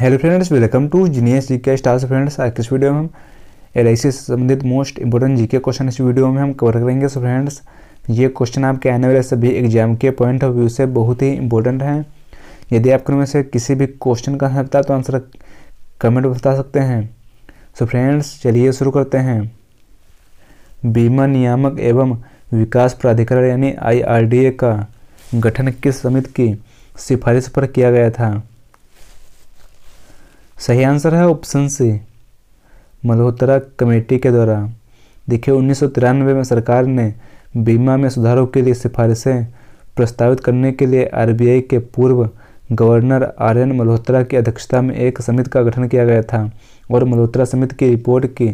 hello friends welcome to genius G K stars friends आज इस video में हम एल से संबंधित मोस्ट इंपॉर्टेंट जीके क्वेश्चन इस वीडियो में हम कवर करेंगे सो फ्रेंड्स ये क्वेश्चन आपके आने वाले सभी एग्जाम के पॉइंट ऑफ व्यू से बहुत ही इंपॉर्टेंट हैं यदि आप में से किसी भी क्वेश्चन का आंसर है तो आंसर कमेंट में बता सकते हैं सो फ्रेंड्स चलिए शुरू करते हैं बीमा नियामक एवं विकास प्राधिकरण यानी आई का गठन किस समिति की सिफारिश पर किया गया था सही आंसर है ऑप्शन सी मल्होत्रा कमेटी के द्वारा देखिए उन्नीस में सरकार ने बीमा में सुधारों के लिए सिफारिशें प्रस्तावित करने के लिए आरबीआई के पूर्व गवर्नर आर एन मल्होत्रा की अध्यक्षता में एक समिति का गठन किया गया था और मल्होत्रा समिति की रिपोर्ट की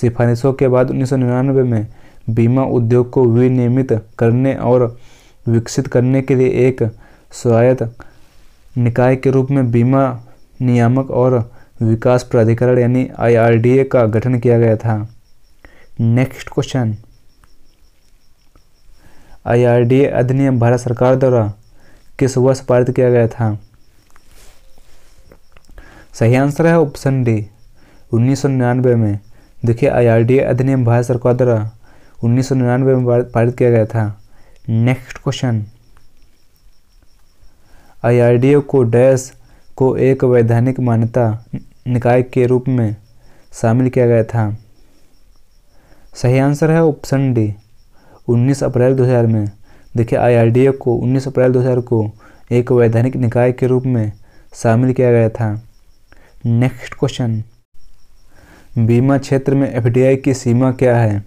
सिफारिशों के बाद उन्नीस में बीमा उद्योग को विनियमित करने और विकसित करने के लिए एक स्वायत्त निकाय के रूप में बीमा नियामक और विकास प्राधिकरण यानी आईआरडीए का गठन किया गया था नेक्स्ट क्वेश्चन आईआरडीए अधिनियम भारत सरकार द्वारा किस वर्ष पारित किया गया था सही आंसर है ऑप्शन डी उन्नीस में देखिए आईआरडीए अधिनियम भारत सरकार द्वारा उन्नीस में पारित किया गया था नेक्स्ट क्वेश्चन आईआरडीए को डैश को एक वैधानिक मान्यता निकाय के रूप में शामिल किया गया था सही आंसर है ऑप्शन डी 19 अप्रैल 2000 में देखिए आईआरडीए को 19 अप्रैल 2000 को एक वैधानिक निकाय के रूप में शामिल किया गया था नेक्स्ट क्वेश्चन बीमा क्षेत्र में एफडीआई की सीमा क्या है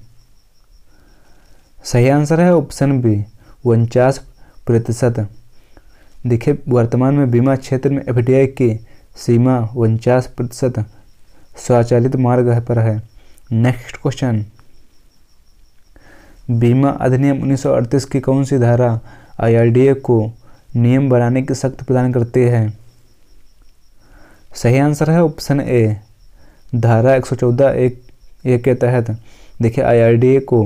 सही आंसर है ऑप्शन बी उनचास प्रतिशत देखिए वर्तमान में बीमा क्षेत्र में एफ की सीमा उनचास प्रतिशत स्वचालित मार्ग पर है नेक्स्ट क्वेश्चन बीमा अधिनियम 1938 की कौन सी धारा ए को नियम बनाने की शक्ति प्रदान करती है सही आंसर है ऑप्शन ए धारा 114 एक ए के तहत देखिए ए को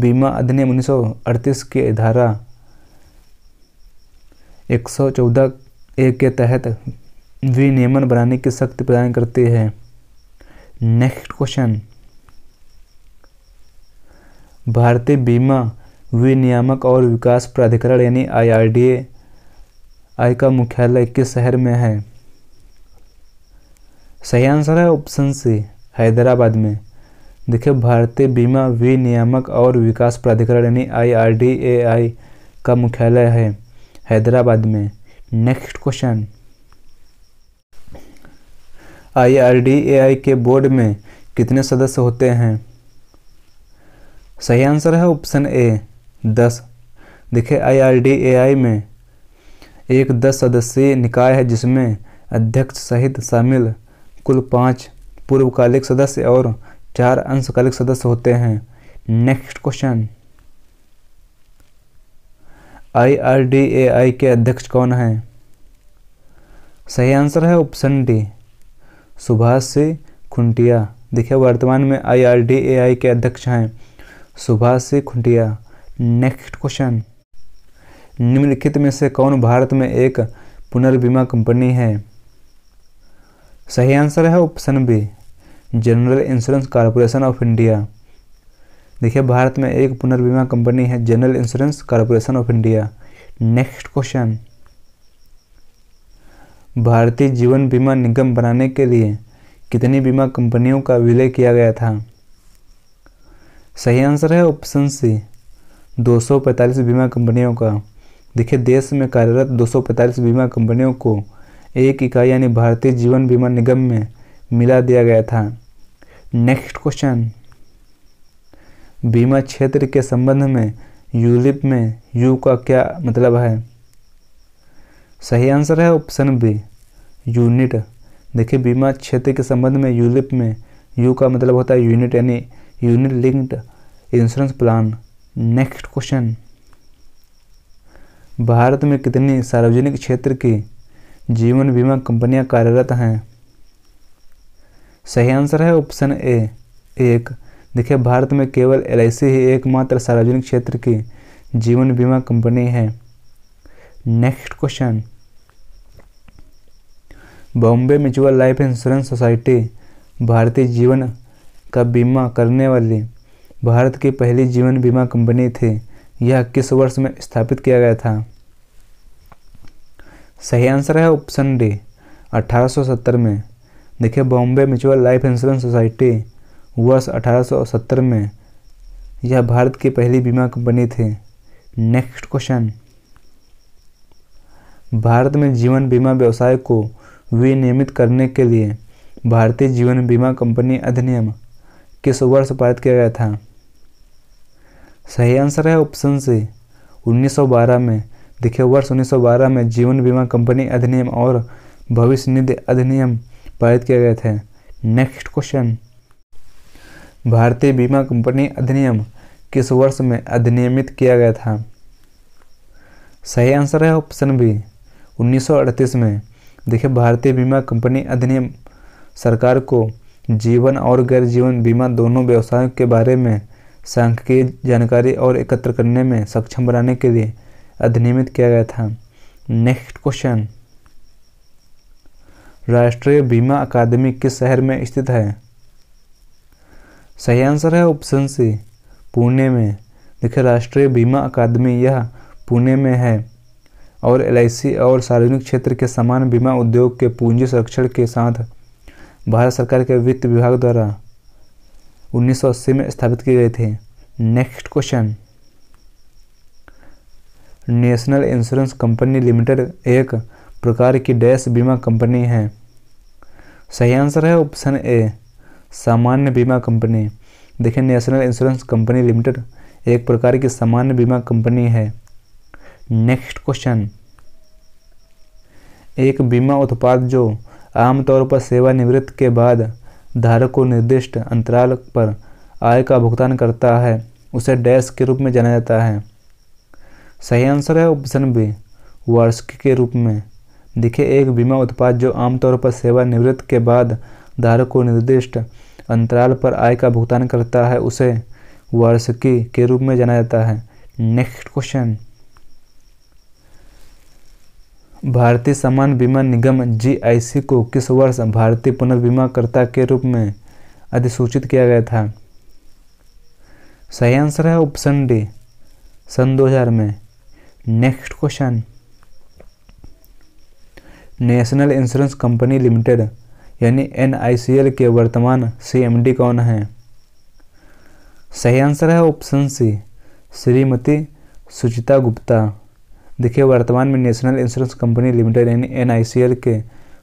बीमा अधिनियम 1938 की धारा 114 ए के तहत विनियमन बनाने की शक्ति प्रदान करती है नेक्स्ट क्वेश्चन भारतीय बीमा विनियामक और विकास प्राधिकरण यानी आई आई का मुख्यालय किस शहर में है सही आंसर है ऑप्शन सी हैदराबाद में देखिए भारतीय बीमा विनियामक और विकास प्राधिकरण यानी आई का मुख्यालय है हैदराबाद में next question I R D A I के बोर्ड में कितने सदस्य होते हैं सही आंसर है ऑप्शन ए दस देखिए आई आर डी ए आई में एक दस सदस्यीय निकाय है जिसमें अध्यक्ष सहित शामिल कुल पाँच पूर्वकालिक सदस्य और चार अंशकालिक सदस्य होते हैं नेक्स्ट क्वेश्चन आईआरडीएआई के अध्यक्ष कौन हैं सही आंसर है ऑप्शन डी सुभाष सिंह खुंटिया देखिए वर्तमान में आईआरडीएआई के अध्यक्ष हैं सुभाष सिंह खुंटिया नेक्स्ट क्वेश्चन निम्नलिखित में से कौन भारत में एक पुनर्बीमा कंपनी है सही आंसर है option B General Insurance Corporation of India देखिए भारत में एक पुनर्बीमा कंपनी है General Insurance Corporation of India next question भारतीय जीवन बीमा निगम बनाने के लिए कितनी बीमा कंपनियों का विलय किया गया था सही आंसर है ऑप्शन सी 245 बीमा कंपनियों का देखिए देश में कार्यरत 245 बीमा कंपनियों को एक इकाई यानी भारतीय जीवन बीमा निगम में मिला दिया गया था नेक्स्ट क्वेश्चन बीमा क्षेत्र के संबंध में यूलिप में यू का क्या मतलब है सही आंसर है ऑप्शन बी यूनिट देखिए बीमा क्षेत्र के संबंध में यूलिप में यू का मतलब होता है यूनिट यानी unit linked insurance plan next question Bharat में कितनी सार्वजनिक क्षेत्र की जीवन बीमा कंपनियां कार्यरत हैं सही आंसर है ऑप्शन ए एक देखिए भारत में केवल एल ही एकमात्र सार्वजनिक क्षेत्र की जीवन बीमा कंपनी है next question Bombay Mutual Life Insurance Society भारतीय जीवन का बीमा करने वाली भारत की पहली जीवन बीमा कंपनी थी यह किस वर्ष में स्थापित किया गया था सही आंसर है ऑप्शन डी 1870 में देखिए Bombay Mutual Life Insurance Society वर्ष 1870 में यह भारत की पहली बीमा कंपनी थी नेक्स्ट क्वेश्चन भारत में जीवन बीमा व्यवसाय को विनियमित करने के लिए भारतीय जीवन बीमा कंपनी अधिनियम किस वर्ष पारित किया गया था सही आंसर है ऑप्शन सी 1912 में देखिए वर्ष 1912 में जीवन बीमा कंपनी अधिनियम और भविष्य निधि अधिनियम पारित किए गए थे नेक्स्ट क्वेश्चन भारतीय बीमा कंपनी अधिनियम किस वर्ष में अधिनियमित किया गया था सही आंसर है ऑप्शन बी 1938 में देखिए भारतीय बीमा कंपनी अधिनियम सरकार को जीवन और गैर जीवन बीमा दोनों व्यवसायों के बारे में सांख्यिकीय जानकारी और एकत्र करने में सक्षम बनाने के लिए अधिनियमित किया गया था नेक्स्ट क्वेश्चन राष्ट्रीय बीमा अकादमी किस शहर में स्थित है सही आंसर है ऑप्शन सी पुणे में देखिए राष्ट्रीय बीमा अकादमी यह पुणे में है और एल और सार्वजनिक क्षेत्र के समान बीमा उद्योग के पूंजी संरक्षण के साथ भारत सरकार के वित्त विभाग द्वारा 1980 में स्थापित किए गए थे next question National Insurance Company Limited एक प्रकार की डैश बीमा कंपनी है सही आंसर है ऑप्शन ए सामान्य बीमा कंपनी देखिए नेशनल इंश्योरेंस कंपनी लिमिटेड एक प्रकार की सामान्य बीमा कंपनी है नेक्स्ट क्वेश्चन एक बीमा उत्पाद जो आमतौर पर सेवानिवृत्त के बाद धारक को निर्दिष्ट अंतराल पर आय का भुगतान करता है उसे डैश के रूप में जाना जाता है सही आंसर है ऑप्शन बी वार्षिक के रूप में देखिए एक बीमा उत्पाद जो आमतौर पर सेवानिवृत्त के बाद धारक को निर्दिष्ट अंतराल पर आय का भुगतान करता है उसे वार्षिकी के रूप में जाना जाता है नेक्स्ट क्वेश्चन भारतीय सामान बीमा निगम जीआईसी को किस वर्ष भारतीय पुनर्बीमाकर्ता के रूप में अधिसूचित किया गया था सही आंसर है ऑप्शन डी सन 2000 में next question National Insurance Company Limited यानी एन के वर्तमान सी कौन हैं सही आंसर है ऑप्शन सी श्रीमती सुचिता गुप्ता देखिए वर्तमान में नेशनल इंश्योरेंस कंपनी लिमिटेड यानी एन के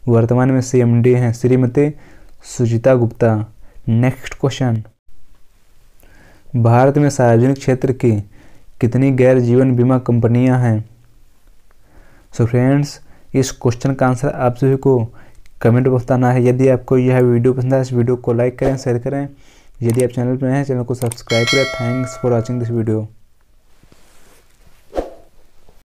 वर्तमान में सी हैं श्रीमती सुचिता गुप्ता नेक्स्ट क्वेश्चन भारत में सार्वजनिक क्षेत्र की कितनी गैर जीवन बीमा कंपनियां हैं सो फ्रेंड्स इस क्वेश्चन का आंसर आप सभी को कमेंट बताना है यदि आपको यह वीडियो पसंद आए इस वीडियो को लाइक करें शेयर करें यदि आप चैनल पर हैं चैनल को सब्सक्राइब करें thanks for watching this video